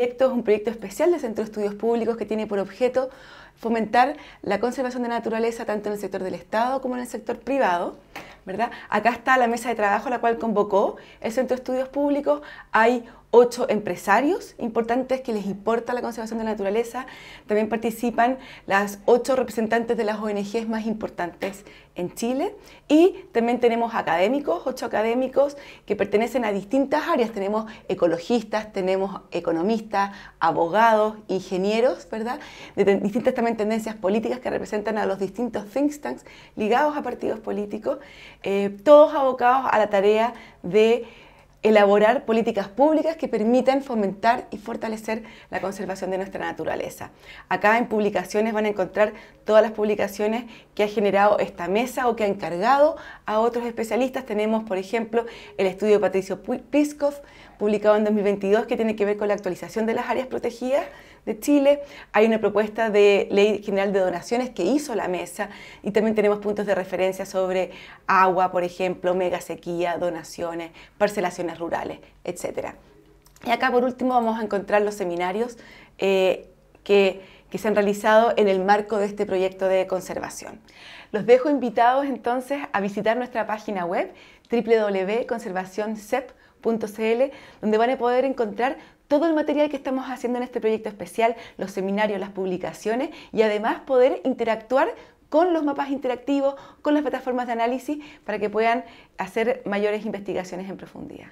es un proyecto especial del Centro de Estudios Públicos que tiene por objeto fomentar la conservación de la naturaleza tanto en el sector del Estado como en el sector privado. ¿verdad? Acá está la mesa de trabajo a la cual convocó el Centro de Estudios Públicos. Hay ocho empresarios importantes que les importa la conservación de la naturaleza. También participan las ocho representantes de las ONGs más importantes en Chile. Y también tenemos académicos, ocho académicos que pertenecen a distintas áreas. Tenemos ecologistas, tenemos economistas, abogados, ingenieros, ¿verdad? De distintas también tendencias políticas que representan a los distintos think tanks ligados a partidos políticos, eh, todos abocados a la tarea de elaborar políticas públicas que permitan fomentar y fortalecer la conservación de nuestra naturaleza. Acá en publicaciones van a encontrar todas las publicaciones que ha generado esta mesa o que ha encargado a otros especialistas. Tenemos, por ejemplo, el estudio de Patricio Piskov, publicado en 2022, que tiene que ver con la actualización de las áreas protegidas de Chile. Hay una propuesta de ley general de donaciones que hizo la mesa y también tenemos puntos de referencia sobre agua, por ejemplo, mega sequía, donaciones, parcelaciones rurales, etcétera. Y acá por último vamos a encontrar los seminarios eh, que, se han realizado en el marco de este proyecto de conservación. Los dejo invitados entonces a visitar nuestra página web www.conservacioncep.cl donde van a poder encontrar todo el material que estamos haciendo en este proyecto especial, los seminarios, las publicaciones y además poder interactuar con los mapas interactivos, con las plataformas de análisis, para que puedan hacer mayores investigaciones en profundidad.